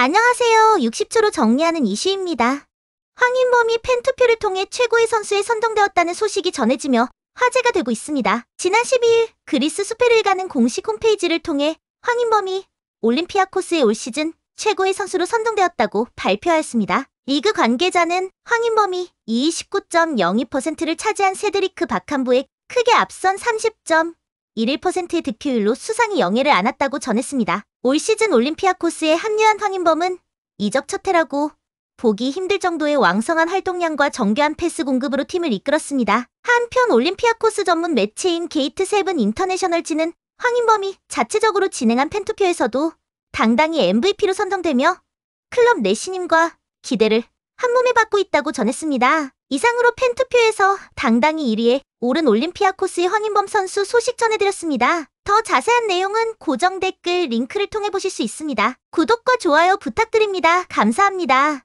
안녕하세요. 60초로 정리하는 이슈입니다. 황인범이 팬투표를 통해 최고의 선수에 선정되었다는 소식이 전해지며 화제가 되고 있습니다. 지난 12일 그리스 수페를 가는 공식 홈페이지를 통해 황인범이 올림피아 코스의올 시즌 최고의 선수로 선정되었다고 발표하였습니다. 리그 관계자는 황인범이 29.02%를 차지한 세드리크 박한부에 크게 앞선 3 0 1.1%의 득표율로 수상이 영예를 안았다고 전했습니다. 올 시즌 올림피아 코스에 합류한 황인범은 이적 첫해라고 보기 힘들 정도의 왕성한 활동량과 정교한 패스 공급으로 팀을 이끌었습니다. 한편 올림피아 코스 전문 매체인 게이트 세븐 인터내셔널지는 황인범이 자체적으로 진행한 팬투표에서도 당당히 MVP로 선정되며 클럽 내신임과 기대를 한 몸에 받고 있다고 전했습니다. 이상으로 팬 투표에서 당당히 1위에 오른 올림피아코스의 황인범 선수 소식 전해드렸습니다. 더 자세한 내용은 고정 댓글 링크를 통해 보실 수 있습니다. 구독과 좋아요 부탁드립니다. 감사합니다.